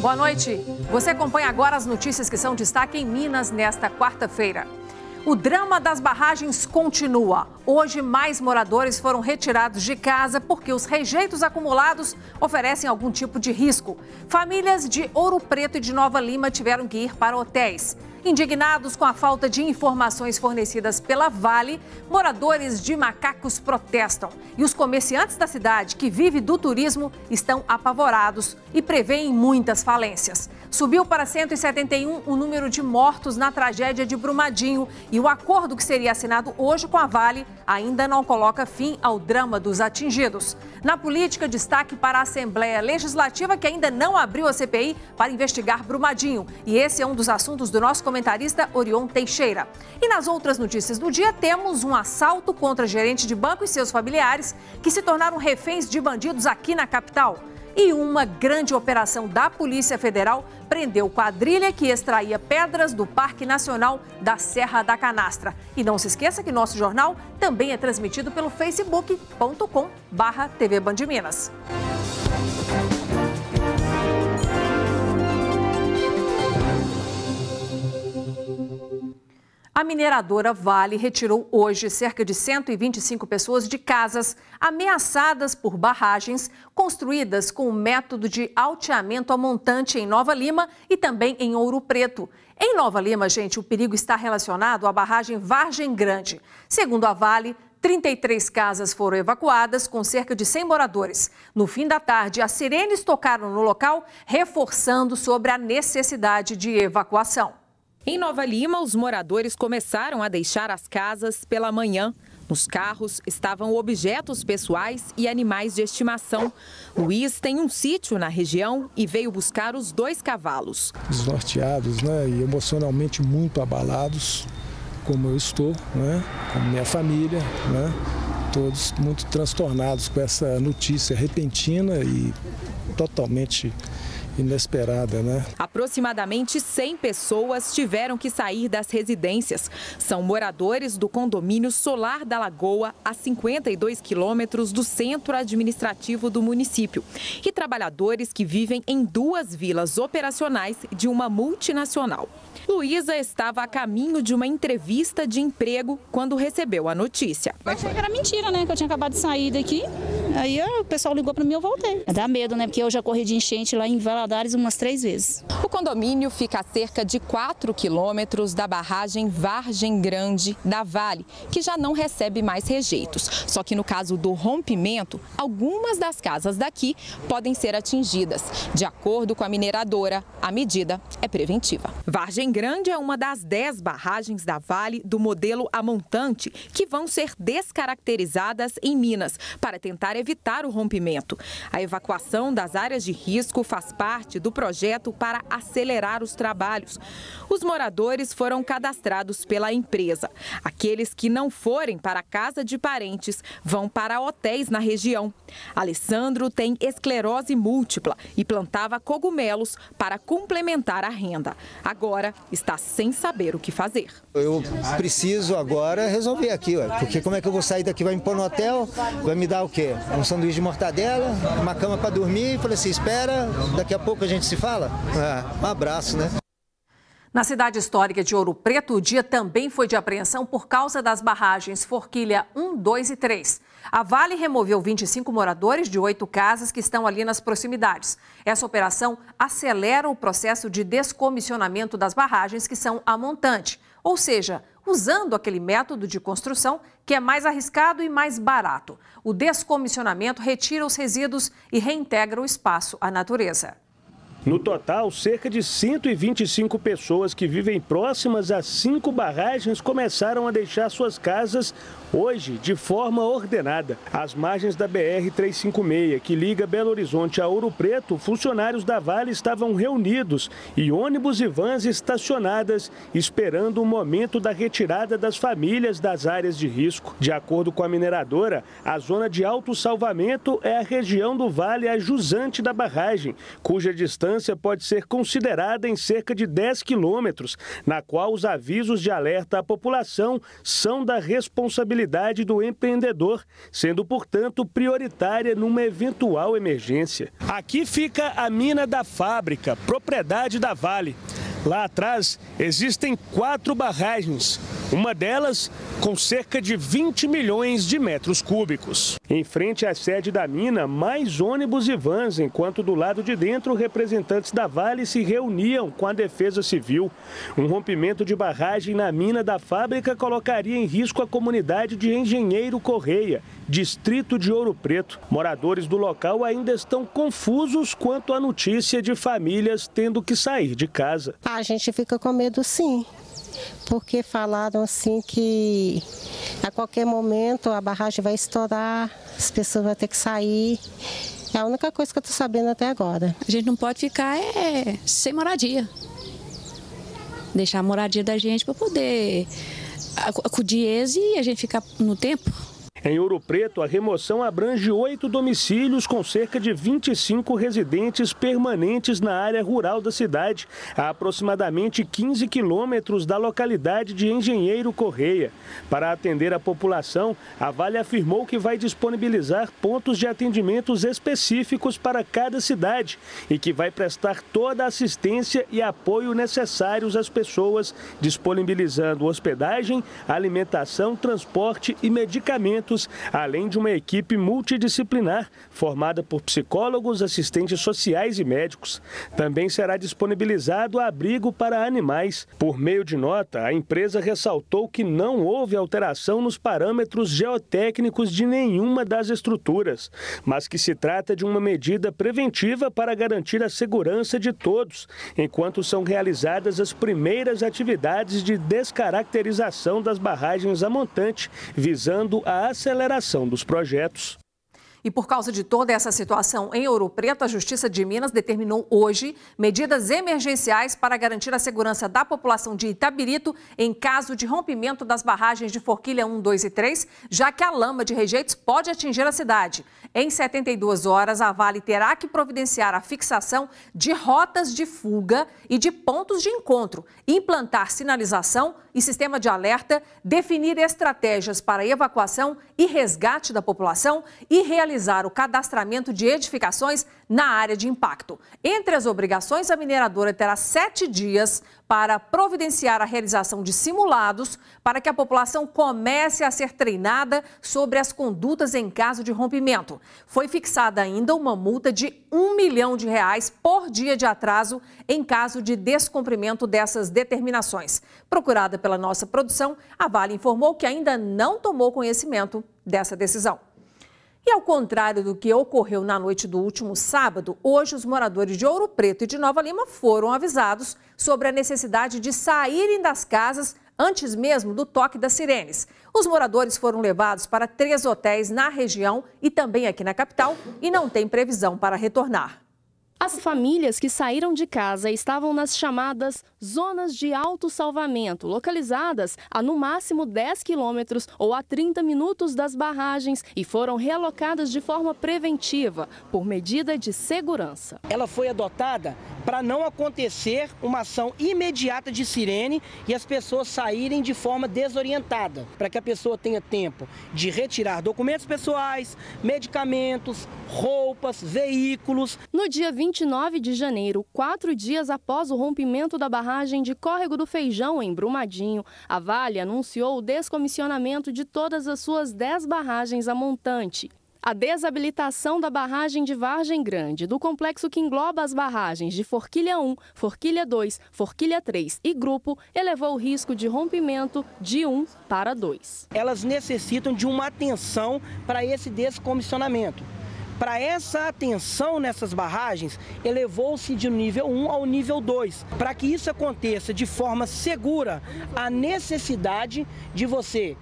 Boa noite. Você acompanha agora as notícias que são destaque em Minas nesta quarta-feira. O drama das barragens continua. Hoje, mais moradores foram retirados de casa porque os rejeitos acumulados oferecem algum tipo de risco. Famílias de Ouro Preto e de Nova Lima tiveram que ir para hotéis. Indignados com a falta de informações fornecidas pela Vale, moradores de Macacos protestam. E os comerciantes da cidade, que vive do turismo, estão apavorados e prevêem muitas falências. Subiu para 171 o número de mortos na tragédia de Brumadinho e o acordo que seria assinado hoje com a Vale ainda não coloca fim ao drama dos atingidos. Na política, destaque para a Assembleia Legislativa, que ainda não abriu a CPI para investigar Brumadinho. E esse é um dos assuntos do nosso comentarista Orion Teixeira. E nas outras notícias do dia, temos um assalto contra gerente de banco e seus familiares que se tornaram reféns de bandidos aqui na capital. E uma grande operação da Polícia Federal prendeu quadrilha que extraía pedras do Parque Nacional da Serra da Canastra. E não se esqueça que nosso jornal também é transmitido pelo facebookcom TV Bandiminas. A mineradora Vale retirou hoje cerca de 125 pessoas de casas ameaçadas por barragens construídas com o método de alteamento a montante em Nova Lima e também em Ouro Preto. Em Nova Lima, gente, o perigo está relacionado à barragem Vargem Grande. Segundo a Vale, 33 casas foram evacuadas, com cerca de 100 moradores. No fim da tarde, as sirenes tocaram no local, reforçando sobre a necessidade de evacuação. Em Nova Lima, os moradores começaram a deixar as casas pela manhã. Nos carros estavam objetos pessoais e animais de estimação. Luiz tem um sítio na região e veio buscar os dois cavalos. Desnorteados né, e emocionalmente muito abalados, como eu estou, né, como minha família, né, todos muito transtornados com essa notícia repentina e totalmente inesperada, né? Aproximadamente 100 pessoas tiveram que sair das residências. São moradores do condomínio Solar da Lagoa, a 52 quilômetros do centro administrativo do município. E trabalhadores que vivem em duas vilas operacionais de uma multinacional. Luísa estava a caminho de uma entrevista de emprego quando recebeu a notícia. achei que era mentira, né? Que eu tinha acabado de sair daqui. Aí ah, o pessoal ligou para mim e eu voltei. Dá medo, né? Porque eu já corri de enchente lá em Valadão umas três vezes. O condomínio fica a cerca de 4 quilômetros da barragem Vargem Grande da Vale, que já não recebe mais rejeitos. Só que no caso do rompimento, algumas das casas daqui podem ser atingidas. De acordo com a mineradora, a medida é preventiva. Vargem Grande é uma das 10 barragens da Vale do modelo amontante que vão ser descaracterizadas em Minas para tentar evitar o rompimento. A evacuação das áreas de risco faz parte parte do projeto para acelerar os trabalhos. Os moradores foram cadastrados pela empresa. Aqueles que não forem para casa de parentes vão para hotéis na região. Alessandro tem esclerose múltipla e plantava cogumelos para complementar a renda. Agora está sem saber o que fazer. Eu preciso agora resolver aqui, ué, porque como é que eu vou sair daqui? Vai me pôr no hotel, vai me dar o quê? Um sanduíche de mortadela, uma cama para dormir falei assim, espera, daqui a pouco a gente se fala? É, um abraço, né? Na cidade histórica de Ouro Preto, o dia também foi de apreensão por causa das barragens Forquilha 1, 2 e 3. A Vale removeu 25 moradores de oito casas que estão ali nas proximidades. Essa operação acelera o processo de descomissionamento das barragens que são a montante, ou seja, usando aquele método de construção que é mais arriscado e mais barato. O descomissionamento retira os resíduos e reintegra o espaço à natureza. No total, cerca de 125 pessoas que vivem próximas a cinco barragens começaram a deixar suas casas hoje de forma ordenada. Às margens da BR-356, que liga Belo Horizonte a Ouro Preto, funcionários da Vale estavam reunidos e ônibus e vans estacionadas, esperando o momento da retirada das famílias das áreas de risco. De acordo com a mineradora, a zona de alto salvamento é a região do Vale a jusante da barragem, cuja distância distância pode ser considerada em cerca de 10 quilômetros, na qual os avisos de alerta à população são da responsabilidade do empreendedor, sendo, portanto, prioritária numa eventual emergência. Aqui fica a mina da fábrica, propriedade da Vale. Lá atrás existem quatro barragens. Uma delas com cerca de 20 milhões de metros cúbicos. Em frente à sede da mina, mais ônibus e vans, enquanto do lado de dentro, representantes da Vale se reuniam com a Defesa Civil. Um rompimento de barragem na mina da fábrica colocaria em risco a comunidade de Engenheiro Correia, distrito de Ouro Preto. Moradores do local ainda estão confusos quanto à notícia de famílias tendo que sair de casa. A gente fica com medo sim, porque falaram assim que a qualquer momento a barragem vai estourar, as pessoas vão ter que sair. É a única coisa que eu estou sabendo até agora. A gente não pode ficar é, sem moradia. Deixar a moradia da gente para poder acudir esse e a gente ficar no tempo. Em Ouro Preto, a remoção abrange oito domicílios com cerca de 25 residentes permanentes na área rural da cidade, a aproximadamente 15 quilômetros da localidade de Engenheiro Correia. Para atender a população, a Vale afirmou que vai disponibilizar pontos de atendimentos específicos para cada cidade e que vai prestar toda a assistência e apoio necessários às pessoas, disponibilizando hospedagem, alimentação, transporte e medicamentos projetos, além de uma equipe multidisciplinar, formada por psicólogos, assistentes sociais e médicos. Também será disponibilizado abrigo para animais. Por meio de nota, a empresa ressaltou que não houve alteração nos parâmetros geotécnicos de nenhuma das estruturas, mas que se trata de uma medida preventiva para garantir a segurança de todos, enquanto são realizadas as primeiras atividades de descaracterização das barragens a montante, visando a aceleração dos projetos. E por causa de toda essa situação em Ouro Preto, a Justiça de Minas determinou hoje medidas emergenciais para garantir a segurança da população de Itabirito em caso de rompimento das barragens de Forquilha 1, 2 e 3, já que a lama de rejeitos pode atingir a cidade. Em 72 horas, a Vale terá que providenciar a fixação de rotas de fuga e de pontos de encontro, implantar sinalização e sistema de alerta, definir estratégias para evacuação e resgate da população e realizar o cadastramento de edificações na área de impacto. Entre as obrigações, a mineradora terá sete dias para providenciar a realização de simulados para que a população comece a ser treinada sobre as condutas em caso de rompimento. Foi fixada ainda uma multa de um milhão de reais por dia de atraso em caso de descumprimento dessas determinações. Procurada pela nossa produção, a Vale informou que ainda não tomou conhecimento dessa decisão. E ao contrário do que ocorreu na noite do último sábado, hoje os moradores de Ouro Preto e de Nova Lima foram avisados sobre a necessidade de saírem das casas antes mesmo do toque das sirenes. Os moradores foram levados para três hotéis na região e também aqui na capital e não tem previsão para retornar. As famílias que saíram de casa estavam nas chamadas zonas de autossalvamento, localizadas a no máximo 10 quilômetros ou a 30 minutos das barragens e foram realocadas de forma preventiva, por medida de segurança. Ela foi adotada para não acontecer uma ação imediata de sirene e as pessoas saírem de forma desorientada, para que a pessoa tenha tempo de retirar documentos pessoais, medicamentos, roupas, veículos. No dia 20 29 de janeiro, quatro dias após o rompimento da barragem de Córrego do Feijão, em Brumadinho, a Vale anunciou o descomissionamento de todas as suas 10 barragens a montante. A desabilitação da barragem de Vargem Grande, do complexo que engloba as barragens de Forquilha 1, Forquilha 2, Forquilha 3 e Grupo, elevou o risco de rompimento de 1 para 2. Elas necessitam de uma atenção para esse descomissionamento para essa atenção nessas barragens, elevou-se de nível 1 ao nível 2. Para que isso aconteça de forma segura, a necessidade de você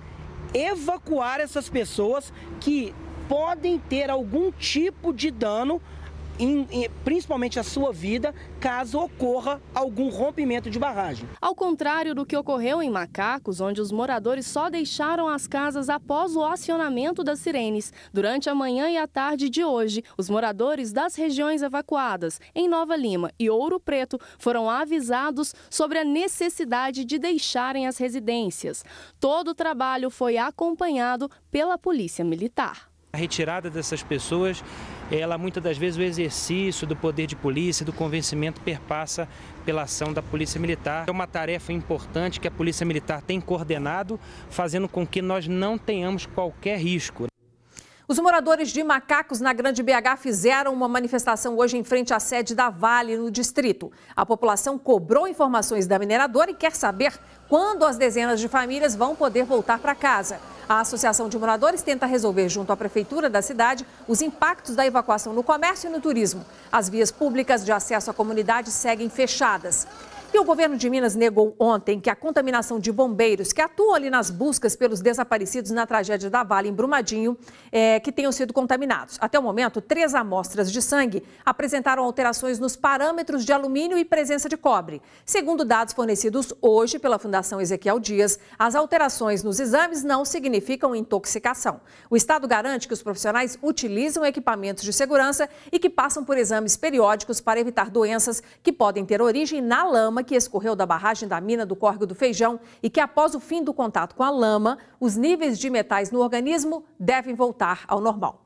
evacuar essas pessoas que podem ter algum tipo de dano principalmente a sua vida, caso ocorra algum rompimento de barragem. Ao contrário do que ocorreu em Macacos, onde os moradores só deixaram as casas após o acionamento das sirenes, durante a manhã e a tarde de hoje, os moradores das regiões evacuadas em Nova Lima e Ouro Preto foram avisados sobre a necessidade de deixarem as residências. Todo o trabalho foi acompanhado pela Polícia Militar. A retirada dessas pessoas, ela muitas das vezes o exercício do poder de polícia, do convencimento perpassa pela ação da Polícia Militar. É uma tarefa importante que a Polícia Militar tem coordenado, fazendo com que nós não tenhamos qualquer risco. Os moradores de Macacos na Grande BH fizeram uma manifestação hoje em frente à sede da Vale, no distrito. A população cobrou informações da mineradora e quer saber quando as dezenas de famílias vão poder voltar para casa. A Associação de Moradores tenta resolver, junto à Prefeitura da cidade, os impactos da evacuação no comércio e no turismo. As vias públicas de acesso à comunidade seguem fechadas. E o governo de Minas negou ontem que a contaminação de bombeiros que atuam ali nas buscas pelos desaparecidos na tragédia da Vale em Brumadinho, é, que tenham sido contaminados. Até o momento, três amostras de sangue apresentaram alterações nos parâmetros de alumínio e presença de cobre. Segundo dados fornecidos hoje pela Fundação Ezequiel Dias, as alterações nos exames não significam intoxicação. O Estado garante que os profissionais utilizam equipamentos de segurança e que passam por exames periódicos para evitar doenças que podem ter origem na lama lama que escorreu da barragem da mina do Córrego do Feijão e que, após o fim do contato com a lama, os níveis de metais no organismo devem voltar ao normal.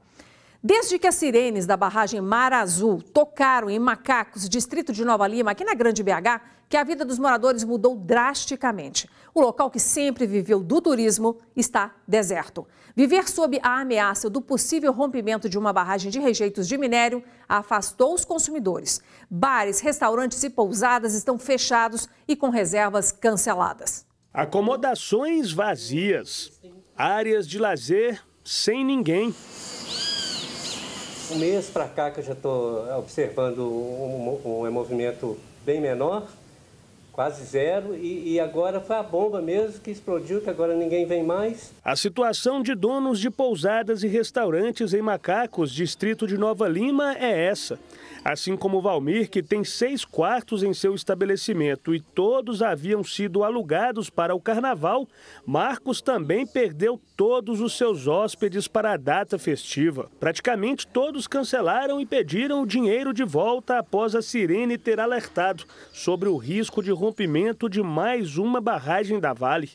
Desde que as sirenes da barragem Mar Azul tocaram em Macacos, distrito de Nova Lima, aqui na Grande BH, que a vida dos moradores mudou drasticamente. O local que sempre viveu do turismo está deserto. Viver sob a ameaça do possível rompimento de uma barragem de rejeitos de minério afastou os consumidores. Bares, restaurantes e pousadas estão fechados e com reservas canceladas. Acomodações vazias, áreas de lazer sem ninguém um mês para cá que eu já estou observando um, um, movimento bem menor, quase zero, e, e agora foi a bomba mesmo que explodiu, que agora ninguém vem mais. A situação de donos de pousadas e restaurantes em Macacos, distrito de Nova Lima, é essa assim como Valmir, que tem seis quartos em seu estabelecimento e todos haviam sido alugados para o carnaval, Marcos também perdeu todos os seus hóspedes para a data festiva. Praticamente todos cancelaram e pediram o dinheiro de volta após a Sirene ter alertado sobre o risco de rompimento de mais uma barragem da Vale.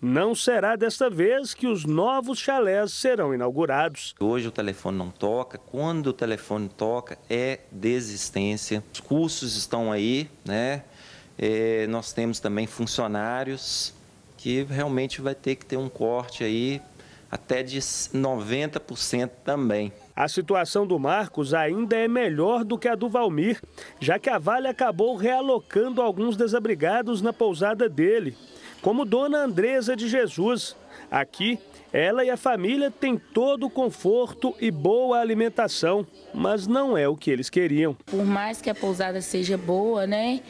Não será desta vez que os novos chalés serão inaugurados. Hoje o telefone não toca, quando o telefone toca é de desistência. Os cursos estão aí, né? É, nós temos também funcionários que realmente vai ter que ter um corte aí até de 90% também. A situação do Marcos ainda é melhor do que a do Valmir, já que a Vale acabou realocando alguns desabrigados na pousada dele como Dona Andresa de Jesus. Aqui, ela e a família têm todo o conforto e boa alimentação, mas não é o que eles queriam. Por mais que a pousada seja boa, né?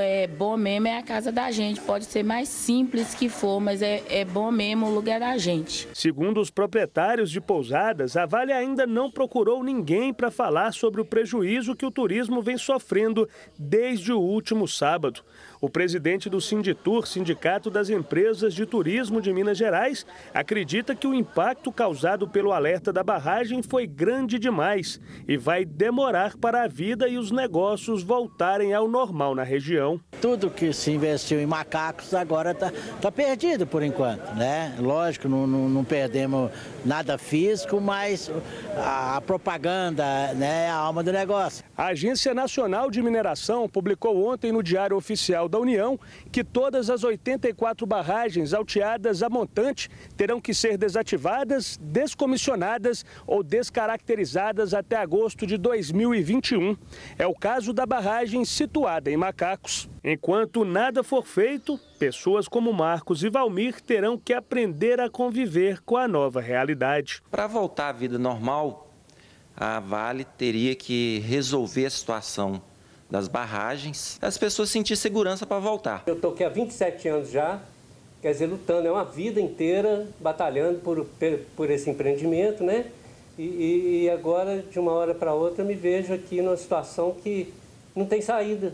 É bom mesmo é a casa da gente. Pode ser mais simples que for, mas é, é bom mesmo o lugar da gente. Segundo os proprietários de pousadas, a Vale ainda não procurou ninguém para falar sobre o prejuízo que o turismo vem sofrendo desde o último sábado. O presidente do Sinditur, Sindicato das Empresas de Turismo de Minas Gerais, acredita que o impacto causado pelo alerta da barragem foi grande demais e vai demorar para a vida e os negócios voltarem ao normal na região. Tudo que se investiu em macacos agora está tá perdido por enquanto, né? Lógico, não, não, não perdemos nada físico, mas a, a propaganda né, é a alma do negócio. A Agência Nacional de Mineração publicou ontem no Diário Oficial da União que todas as 84 barragens alteadas a montante terão que ser desativadas, descomissionadas ou descaracterizadas até agosto de 2021. É o caso da barragem situada em Macacos. Enquanto nada for feito, pessoas como Marcos e Valmir terão que aprender a conviver com a nova realidade. Para voltar à vida normal, a Vale teria que resolver a situação das barragens, as pessoas sentir segurança para voltar. Eu estou aqui há 27 anos já, quer dizer, lutando, é uma vida inteira batalhando por, por esse empreendimento, né? E, e agora, de uma hora para outra, me vejo aqui numa situação que não tem saída.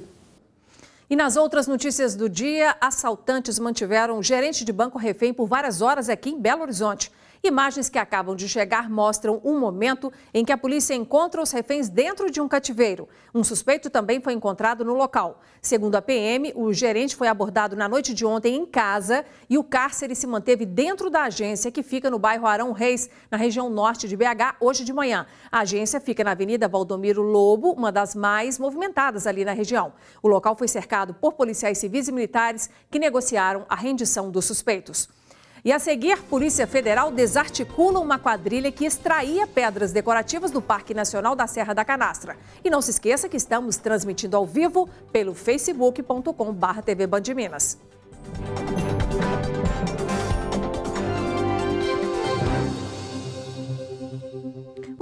E nas outras notícias do dia, assaltantes mantiveram o gerente de banco refém por várias horas aqui em Belo Horizonte. Imagens que acabam de chegar mostram um momento em que a polícia encontra os reféns dentro de um cativeiro. Um suspeito também foi encontrado no local. Segundo a PM, o gerente foi abordado na noite de ontem em casa e o cárcere se manteve dentro da agência que fica no bairro Arão Reis, na região norte de BH, hoje de manhã. A agência fica na Avenida Valdomiro Lobo, uma das mais movimentadas ali na região. O local foi cercado por policiais civis e militares que negociaram a rendição dos suspeitos. E a seguir, Polícia Federal desarticula uma quadrilha que extraía pedras decorativas do Parque Nacional da Serra da Canastra. E não se esqueça que estamos transmitindo ao vivo pelo facebook.com/tvbandminas.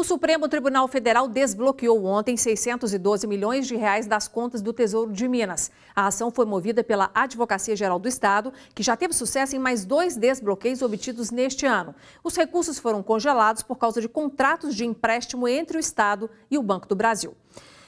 Supremo Tribunal Federal desbloqueou ontem 612 milhões de reais das contas do Tesouro de Minas. A ação foi movida pela Advocacia Geral do Estado, que já teve sucesso em mais dois desbloqueios obtidos neste ano. Os recursos foram congelados por causa de contratos de empréstimo entre o Estado e o Banco do Brasil.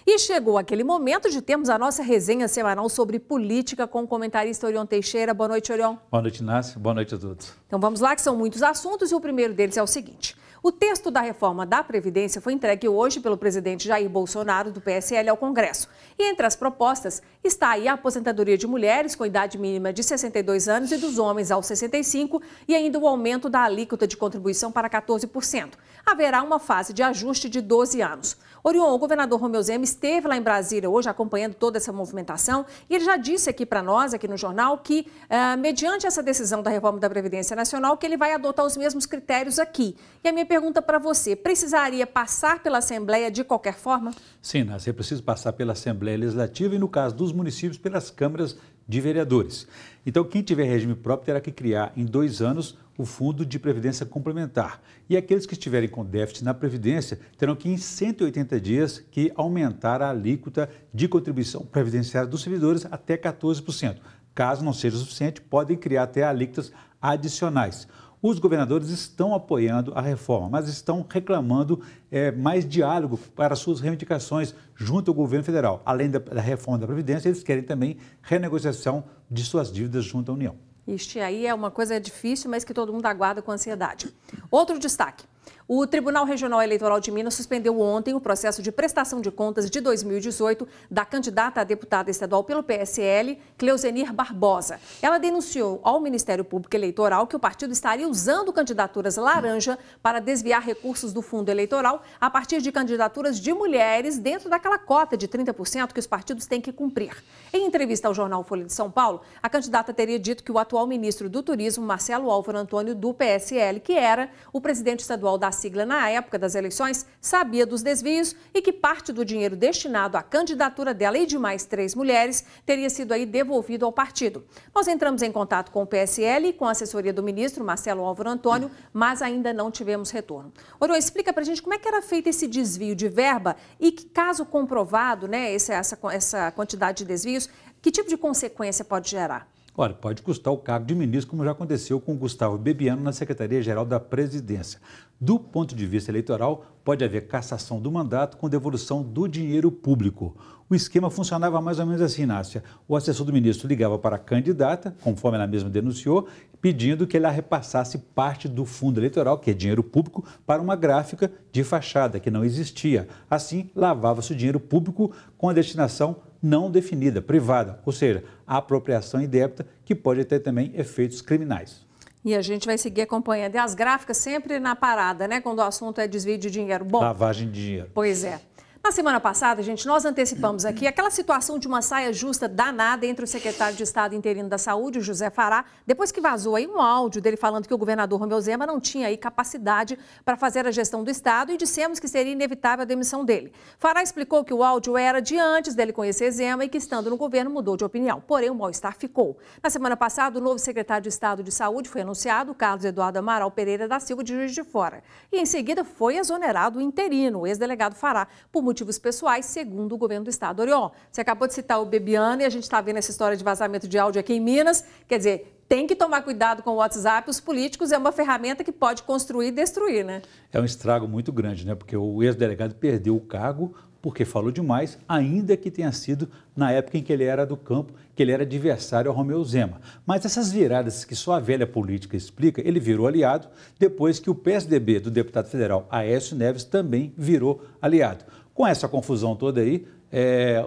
E chegou aquele momento de termos a nossa resenha semanal sobre política com o comentarista Orion Teixeira. Boa noite, Orion. Boa noite, Inácio. Boa noite a todos. Então vamos lá, que são muitos assuntos e o primeiro deles é o seguinte. O texto da reforma da Previdência foi entregue hoje pelo presidente Jair Bolsonaro do PSL ao Congresso. E entre as propostas está aí a aposentadoria de mulheres com idade mínima de 62 anos e dos homens aos 65 e ainda o aumento da alíquota de contribuição para 14%. Haverá uma fase de ajuste de 12 anos. Orion, o governador Romeu Zema esteve lá em Brasília hoje acompanhando toda essa movimentação e ele já disse aqui para nós, aqui no jornal, que uh, mediante essa decisão da reforma da Previdência Nacional, que ele vai adotar os mesmos critérios aqui. E a minha pergunta para você: precisaria passar pela Assembleia de qualquer forma? Sim, é preciso passar pela Assembleia Legislativa e, no caso dos municípios, pelas câmaras de vereadores. Então, quem tiver regime próprio terá que criar em dois anos o Fundo de Previdência Complementar. E aqueles que estiverem com déficit na Previdência terão que, em 180 dias, que aumentar a alíquota de contribuição previdenciária dos servidores até 14%. Caso não seja suficiente, podem criar até alíquotas adicionais. Os governadores estão apoiando a reforma, mas estão reclamando é, mais diálogo para suas reivindicações junto ao governo federal. Além da, da reforma da Previdência, eles querem também renegociação de suas dívidas junto à União. Este aí é uma coisa difícil, mas que todo mundo aguarda com ansiedade. Outro destaque. O Tribunal Regional Eleitoral de Minas suspendeu ontem o processo de prestação de contas de 2018 da candidata a deputada estadual pelo PSL, Cleusenir Barbosa. Ela denunciou ao Ministério Público Eleitoral que o partido estaria usando candidaturas laranja para desviar recursos do fundo eleitoral a partir de candidaturas de mulheres dentro daquela cota de 30% que os partidos têm que cumprir. Em entrevista ao jornal Folha de São Paulo, a candidata teria dito que o atual ministro do Turismo, Marcelo Álvaro Antônio, do PSL, que era o presidente estadual da sigla na época das eleições, sabia dos desvios e que parte do dinheiro destinado à candidatura dela e de mais três mulheres teria sido aí devolvido ao partido. Nós entramos em contato com o PSL e com a assessoria do ministro Marcelo Álvaro Antônio, mas ainda não tivemos retorno. Orion, explica pra gente como é que era feito esse desvio de verba e que, caso comprovado, né, essa, essa quantidade de desvios, que tipo de consequência pode gerar? Olha, pode custar o cargo de ministro, como já aconteceu com Gustavo Bebiano na Secretaria-Geral da Presidência. Do ponto de vista eleitoral, pode haver cassação do mandato com devolução do dinheiro público. O esquema funcionava mais ou menos assim, Nácia. O assessor do ministro ligava para a candidata, conforme ela mesma denunciou, pedindo que ela repassasse parte do fundo eleitoral, que é dinheiro público, para uma gráfica de fachada que não existia. Assim, lavava-se o dinheiro público com a destinação não definida, privada, ou seja, a apropriação indébita, que pode ter também efeitos criminais. E a gente vai seguir acompanhando. E as gráficas sempre na parada, né? Quando o assunto é desvio de dinheiro. Bom, Lavagem de dinheiro. Pois é. Na semana passada, gente, nós antecipamos aqui aquela situação de uma saia justa danada entre o secretário de Estado interino da Saúde, José Fará, depois que vazou aí um áudio dele falando que o governador Romeu Zema não tinha aí capacidade para fazer a gestão do Estado e dissemos que seria inevitável a demissão dele. Fará explicou que o áudio era de antes dele conhecer Zema e que estando no governo mudou de opinião, porém o mal-estar ficou. Na semana passada, o novo secretário de Estado de Saúde foi anunciado, Carlos Eduardo Amaral Pereira da Silva, de Juiz de Fora. E em seguida foi exonerado o interino, o ex-delegado Fará, por motivos pessoais, segundo o governo do estado. Orion, você acabou de citar o Bebiano e a gente está vendo essa história de vazamento de áudio aqui em Minas. Quer dizer, tem que tomar cuidado com o WhatsApp. Os políticos é uma ferramenta que pode construir e destruir, né? É um estrago muito grande, né? Porque o ex-delegado perdeu o cargo porque falou demais, ainda que tenha sido na época em que ele era do campo, que ele era adversário ao Romeu Zema. Mas essas viradas que só a velha política explica, ele virou aliado depois que o PSDB do deputado federal Aécio Neves também virou aliado. Com essa confusão toda aí, é,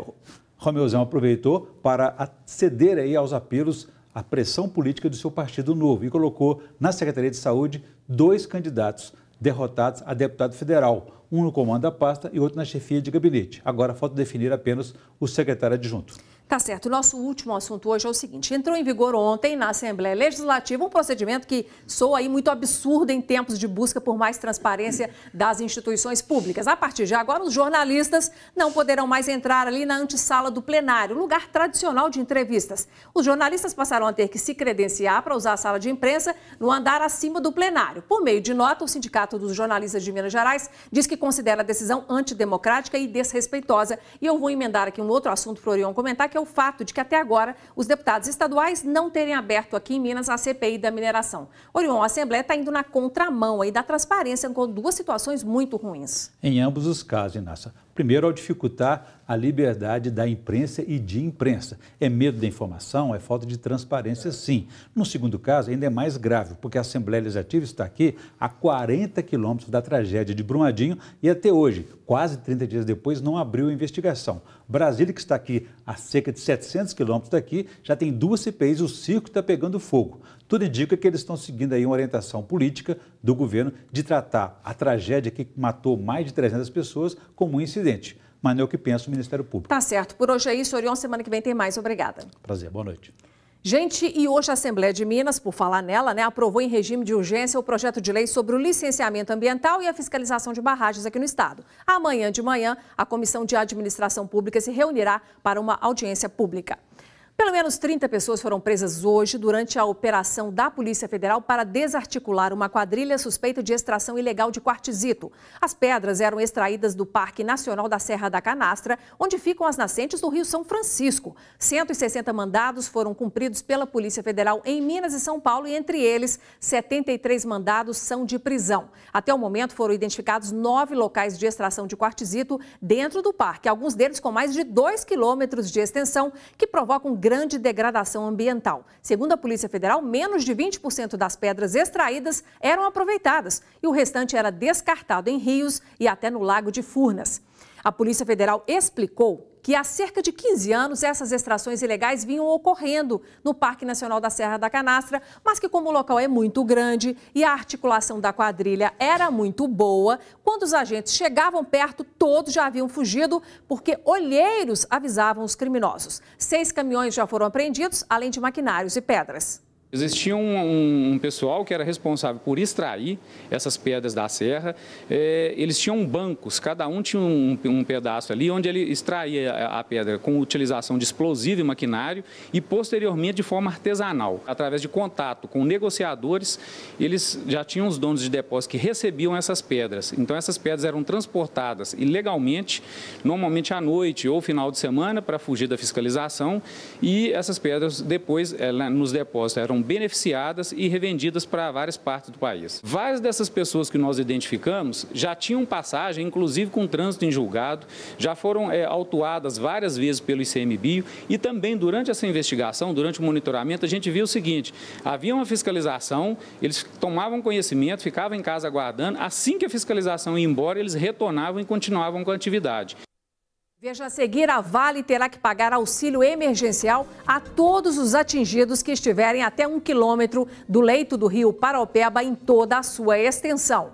Romeuzão aproveitou para ceder aí aos apelos à pressão política do seu partido novo e colocou na Secretaria de Saúde dois candidatos derrotados a deputado federal, um no comando da pasta e outro na chefia de gabinete. Agora falta definir apenas o secretário adjunto. Tá certo. Nosso último assunto hoje é o seguinte: entrou em vigor ontem na Assembleia Legislativa um procedimento que soa aí muito absurdo em tempos de busca por mais transparência das instituições públicas. A partir de agora, os jornalistas não poderão mais entrar ali na antessala do plenário, lugar tradicional de entrevistas. Os jornalistas passarão a ter que se credenciar para usar a sala de imprensa no andar acima do plenário. Por meio de nota, o Sindicato dos Jornalistas de Minas Gerais diz que considera a decisão antidemocrática e desrespeitosa. E eu vou emendar aqui um outro assunto para o Orion comentar, que é o fato de que até agora os deputados estaduais não terem aberto aqui em Minas a CPI da mineração. Orion, a Assembleia está indo na contramão aí da transparência com duas situações muito ruins. Em ambos os casos, Inácia. Primeiro, ao dificultar a liberdade da imprensa e de imprensa. É medo da informação, é falta de transparência, é. sim. No segundo caso, ainda é mais grave, porque a Assembleia Legislativa está aqui a 40 quilômetros da tragédia de Brumadinho e até hoje, quase 30 dias depois, não abriu a investigação. Brasília, que está aqui a cerca de 700 quilômetros daqui, já tem duas CPIs, o circo está pegando fogo. Tudo indica que eles estão seguindo aí uma orientação política do governo de tratar a tragédia que matou mais de 300 pessoas como um incidente. Mas não é o que pensa o Ministério Público. Tá certo. Por hoje é isso, Orion. Semana que vem tem mais. Obrigada. Prazer. Boa noite. Gente, e hoje a Assembleia de Minas, por falar nela, né, aprovou em regime de urgência o projeto de lei sobre o licenciamento ambiental e a fiscalização de barragens aqui no estado. Amanhã de manhã, a Comissão de Administração Pública se reunirá para uma audiência pública. Pelo menos 30 pessoas foram presas hoje durante a operação da Polícia Federal para desarticular uma quadrilha suspeita de extração ilegal de quartzito. As pedras eram extraídas do Parque Nacional da Serra da Canastra, onde ficam as nascentes do Rio São Francisco. 160 mandados foram cumpridos pela Polícia Federal em Minas e São Paulo e, entre eles, 73 mandados são de prisão. Até o momento foram identificados nove locais de extração de quartzito dentro do parque, alguns deles com mais de 2 quilômetros de extensão, que provocam grandes grande degradação ambiental. Segundo a Polícia Federal, menos de 20% das pedras extraídas eram aproveitadas e o restante era descartado em rios e até no Lago de Furnas. A Polícia Federal explicou que há cerca de 15 anos essas extrações ilegais vinham ocorrendo no Parque Nacional da Serra da Canastra, mas que como o local é muito grande e a articulação da quadrilha era muito boa, quando os agentes chegavam perto, todos já haviam fugido porque olheiros avisavam os criminosos. Seis caminhões já foram apreendidos, além de maquinários e pedras. Existia um, um, pessoal que era responsável por extrair essas pedras da serra. É, eles tinham bancos, cada um tinha um, um, pedaço ali, onde ele extraía a pedra com utilização de explosivo e maquinário e, posteriormente, de forma artesanal. Através de contato com negociadores, eles já tinham os donos de depósito que recebiam essas pedras. Então, essas pedras eram transportadas ilegalmente, normalmente à noite ou final de semana, para fugir da fiscalização. E essas pedras, depois, nos depósitos eram beneficiadas e revendidas para várias partes do país. Várias dessas pessoas que nós identificamos já tinham passagem, inclusive com trânsito em julgado, já foram é, autuadas várias vezes pelo ICMBio e também durante essa investigação, durante o monitoramento, a gente viu o seguinte, havia uma fiscalização, eles tomavam conhecimento, ficavam em casa aguardando, assim que a fiscalização ia embora, eles retornavam e continuavam com a atividade. Veja a seguir, a Vale terá que pagar auxílio emergencial a todos os atingidos que estiverem até um quilômetro do leito do rio Paraopeba em toda a sua extensão.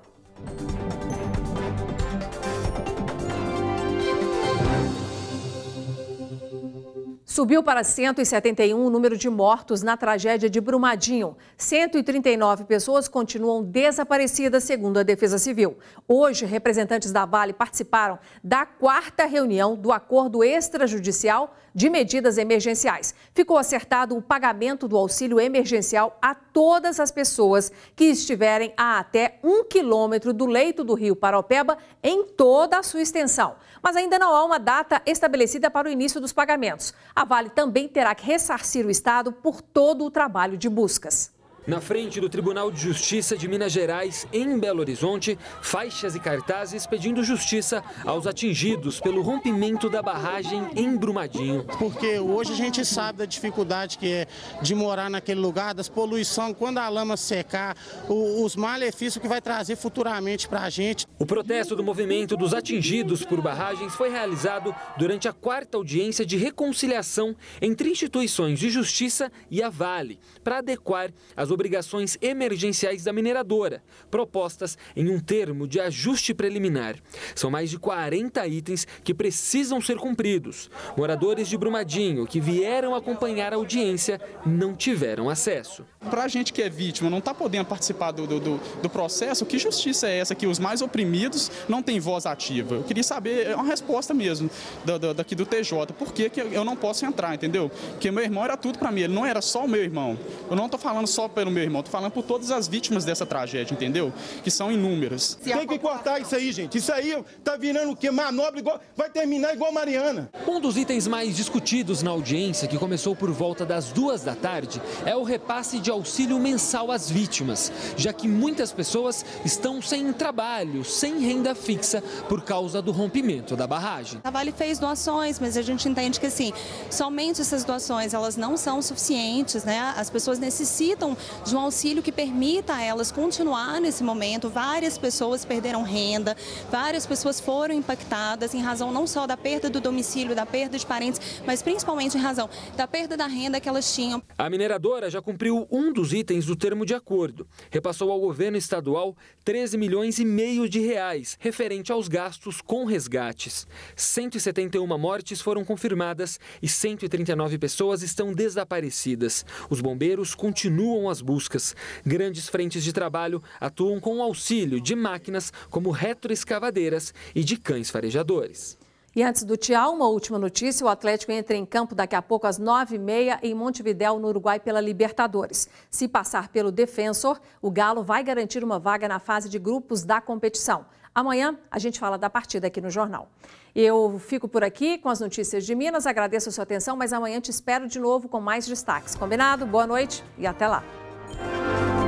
Subiu para 171 o número de mortos na tragédia de Brumadinho. 139 pessoas continuam desaparecidas, segundo a Defesa Civil. Hoje, representantes da Vale participaram da quarta reunião do acordo extrajudicial de medidas emergenciais. Ficou acertado o pagamento do auxílio emergencial a todas as pessoas que estiverem a até um quilômetro do leito do rio Paropeba em toda a sua extensão. Mas ainda não há uma data estabelecida para o início dos pagamentos. A Vale também terá que ressarcir o Estado por todo o trabalho de buscas. Na frente do Tribunal de Justiça de Minas Gerais, em Belo Horizonte, faixas e cartazes pedindo justiça aos atingidos pelo rompimento da barragem em Brumadinho. Porque hoje a gente sabe da dificuldade que é de morar naquele lugar, das poluição, quando a lama secar, os malefícios que vai trazer futuramente para a gente. O protesto do movimento dos atingidos por barragens foi realizado durante a quarta audiência de reconciliação entre instituições de justiça e a Vale, para adequar as obrigações emergenciais da mineradora, propostas em um termo de ajuste preliminar. São mais de 40 itens que precisam ser cumpridos. Moradores de Brumadinho que vieram acompanhar a audiência não tiveram acesso. Para a gente que é vítima, não está podendo participar do, do, do processo, que justiça é essa que os mais oprimidos não têm voz ativa? Eu queria saber, é uma resposta mesmo da, daqui do TJ, por que, que eu não posso entrar, entendeu? Porque meu irmão era tudo para mim, ele não era só o meu irmão. Eu não estou falando só pelo meu irmão, tô falando por todas as vítimas dessa tragédia, entendeu? Que são inúmeras. Tem que cortar isso aí, gente. Isso aí tá virando o quê? Manobra igual. Vai terminar igual Mariana. Um dos itens mais discutidos na audiência, que começou por volta das duas da tarde, é o repasse de auxílio mensal às vítimas, já que muitas pessoas estão sem trabalho, sem renda fixa, por causa do rompimento da barragem. A Vale fez doações, mas a gente entende que, assim, somente essas doações, elas não são suficientes, né? As pessoas necessitam de um auxílio que permita a elas continuar nesse momento. Várias pessoas perderam renda, várias pessoas foram impactadas em razão não só da perda do domicílio, da perda de parentes, mas principalmente em razão da perda da renda que elas tinham. A mineradora já cumpriu um dos itens do termo de acordo. Repassou ao governo estadual 13 milhões e meio de reais referente aos gastos com resgates. 171 mortes foram confirmadas e 139 pessoas estão desaparecidas. Os bombeiros continuam as buscas. Grandes frentes de trabalho atuam com o auxílio de máquinas como retroescavadeiras e de cães farejadores. E antes do tchau, uma última notícia: o Atlético entra em campo daqui a pouco às 9h30 em Montevidéu, no Uruguai, pela Libertadores. Se passar pelo Defensor, o Galo vai garantir uma vaga na fase de grupos da competição. Amanhã a gente fala da partida aqui no Jornal. Eu fico por aqui com as notícias de Minas, agradeço a sua atenção, mas amanhã te espero de novo com mais destaques. Combinado? Boa noite e até lá. Música